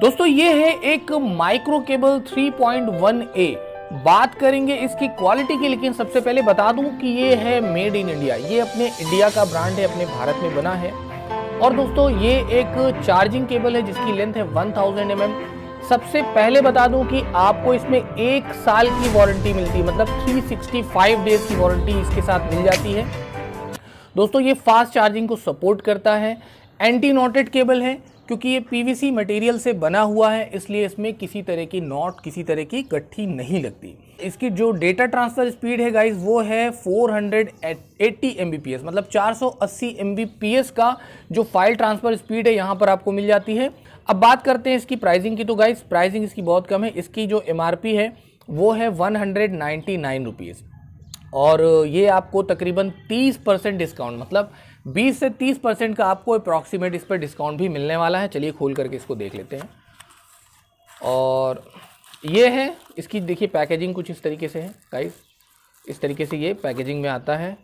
दोस्तों ये है एक माइक्रो केबल ए बात करेंगे इसकी क्वालिटी की लेकिन सबसे पहले बता दूं कि ये है मेड इन इंडिया ये अपने इंडिया का ब्रांड है अपने भारत में बना है और दोस्तों ये एक चार्जिंग केबल है जिसकी लेंथ है 1000 थाउजेंड mm सबसे पहले बता दूं कि आपको इसमें एक साल की वारंटी मिलती है मतलब 365 डेज की वारंटी इसके साथ मिल जाती है दोस्तों ये फास्ट चार्जिंग को सपोर्ट करता है एंटी नोटेड केबल है क्योंकि ये पीवीसी मटेरियल से बना हुआ है इसलिए इसमें किसी तरह की नॉट किसी तरह की गट्ठी नहीं लगती इसकी जो डेटा ट्रांसफ़र स्पीड है गाइस वो है 480 mbps मतलब 480 mbps का जो फाइल ट्रांसफ़र स्पीड है यहाँ पर आपको मिल जाती है अब बात करते हैं इसकी प्राइसिंग की तो गाइस प्राइसिंग इसकी बहुत कम है इसकी जो एम है वो है one hundred ninety nine rupees और ये आपको तकरीबन 30 परसेंट डिस्काउंट मतलब 20 से 30 परसेंट का आपको अप्रॉक्सीमेट इस पर डिस्काउंट भी मिलने वाला है चलिए खोल करके इसको देख लेते हैं और ये है इसकी देखिए पैकेजिंग कुछ इस तरीके से है गाइस इस तरीके से ये पैकेजिंग में आता है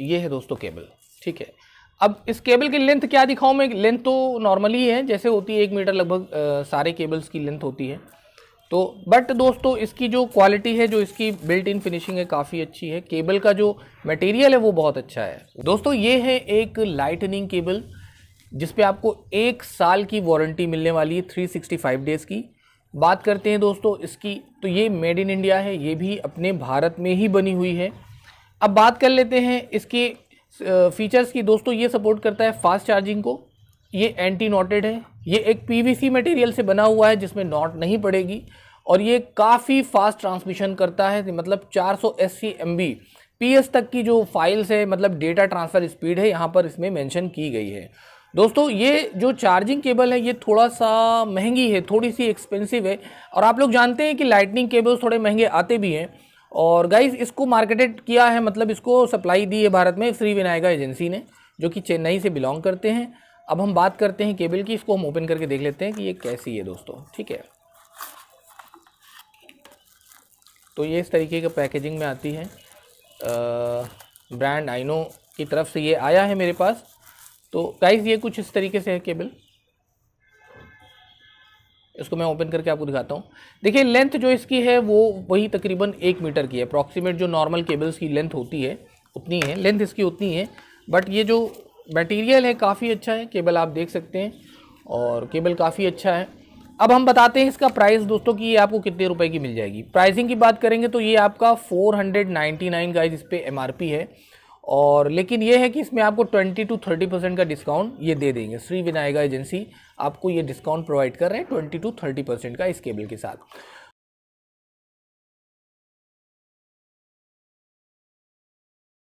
ये है दोस्तों केबल ठीक है अब इस केबल की लेंथ क्या दिखाऊँ मैं लेंथ तो नॉर्मली है जैसे होती है एक मीटर लगभग सारे केबल्स की लेंथ होती है तो बट दोस्तों इसकी जो क्वालिटी है जो इसकी बिल्ट इन फिनिशिंग है काफ़ी अच्छी है केबल का जो मटेरियल है वो बहुत अच्छा है दोस्तों ये है एक लाइटनिंग केबल जिस पर आपको एक साल की वारंटी मिलने वाली है 365 डेज़ की बात करते हैं दोस्तों इसकी तो ये मेड इन इंडिया है ये भी अपने भारत में ही बनी हुई है अब बात कर लेते हैं इसके फीचर्स की दोस्तों ये सपोर्ट करता है फास्ट चार्जिंग को ये एंटी नॉटेड है ये एक पीवीसी मटेरियल से बना हुआ है जिसमें नॉट नहीं पड़ेगी और ये काफ़ी फास्ट ट्रांसमिशन करता है मतलब 400 सौ एस पीएस तक की जो फाइल्स है मतलब डेटा ट्रांसफ़र स्पीड है यहाँ पर इसमें मेंशन की गई है दोस्तों ये जो चार्जिंग केबल है ये थोड़ा सा महंगी है थोड़ी सी एक्सपेंसिव है और आप लोग जानते हैं कि लाइटनिंग केबल्स थोड़े महंगे आते भी हैं और गाइज इसको मार्केटेड किया है मतलब इसको सप्लाई दी है भारत में श्री विनायका एजेंसी ने जो कि चेन्नई से बिलोंग करते हैं अब हम बात करते हैं केबल की इसको हम ओपन करके देख लेते हैं कि ये कैसी है दोस्तों ठीक है तो ये इस तरीके का पैकेजिंग में आती है ब्रांड आइनो की तरफ से ये आया है मेरे पास तो गाइज़ ये कुछ इस तरीके से है केबल इसको मैं ओपन करके आपको दिखाता हूँ देखिए लेंथ जो इसकी है वो वही तकरीबन एक मीटर की है अप्रॉक्सीमेट जो नॉर्मल केबल्स की लेंथ होती है उतनी है लेंथ इसकी उतनी है बट ये जो मटेरियल है काफ़ी अच्छा है केबल आप देख सकते हैं और केबल काफ़ी अच्छा है अब हम बताते हैं इसका प्राइस दोस्तों कि ये आपको कितने रुपए की मिल जाएगी प्राइसिंग की बात करेंगे तो ये आपका 499 हंड्रेड नाइन्टी नाइन का इस पर एम है और लेकिन ये है कि इसमें आपको 20 टू 30 परसेंट का डिस्काउंट ये दे देंगे श्री विनायका एजेंसी आपको ये डिस्काउंट प्रोवाइड कर रहे हैं 20 टू 30 परसेंट का इस केबल के साथ